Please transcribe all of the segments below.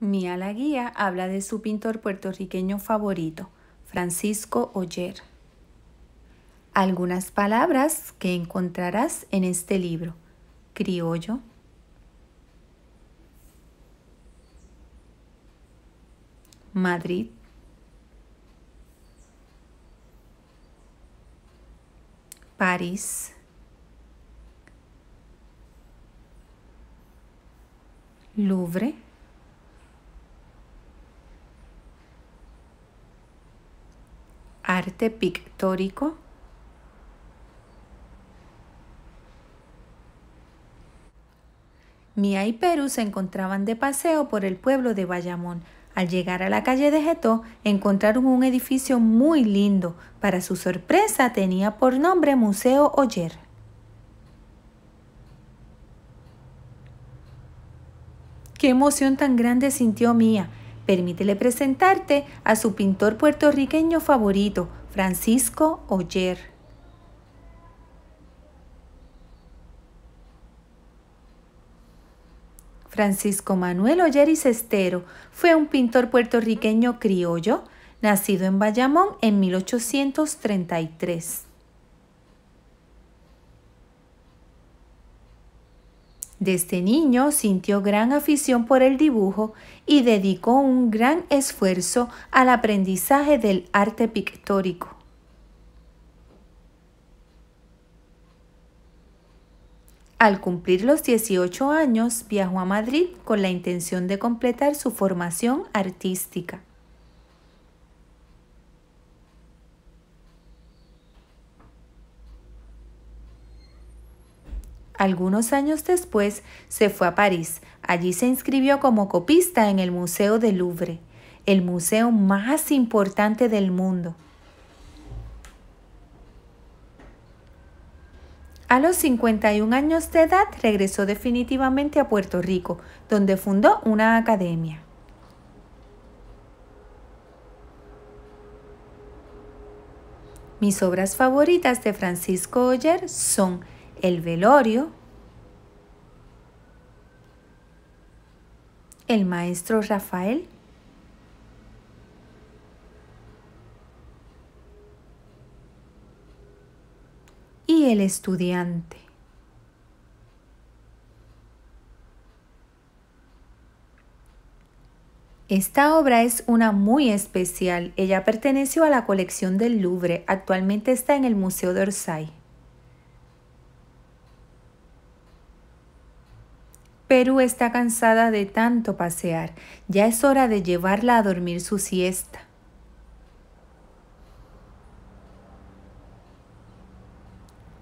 Mía la Guía habla de su pintor puertorriqueño favorito, Francisco Oller. Algunas palabras que encontrarás en este libro. Criollo. Madrid. París. Louvre. arte pictórico. Mía y Perú se encontraban de paseo por el pueblo de Bayamón. Al llegar a la calle de Getó, encontraron un edificio muy lindo. Para su sorpresa, tenía por nombre Museo Oyer. Qué emoción tan grande sintió Mía. Permítele presentarte a su pintor puertorriqueño favorito, Francisco Oller. Francisco Manuel Oller y Cestero fue un pintor puertorriqueño criollo, nacido en Bayamón en 1833. Desde este niño sintió gran afición por el dibujo y dedicó un gran esfuerzo al aprendizaje del arte pictórico. Al cumplir los 18 años, viajó a Madrid con la intención de completar su formación artística. Algunos años después se fue a París. Allí se inscribió como copista en el Museo del Louvre, el museo más importante del mundo. A los 51 años de edad regresó definitivamente a Puerto Rico, donde fundó una academia. Mis obras favoritas de Francisco Oyer son el velorio, el maestro Rafael, y el estudiante. Esta obra es una muy especial. Ella perteneció a la colección del Louvre. Actualmente está en el Museo de Orsay. Perú está cansada de tanto pasear. Ya es hora de llevarla a dormir su siesta.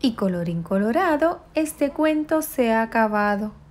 Y colorín colorado, este cuento se ha acabado.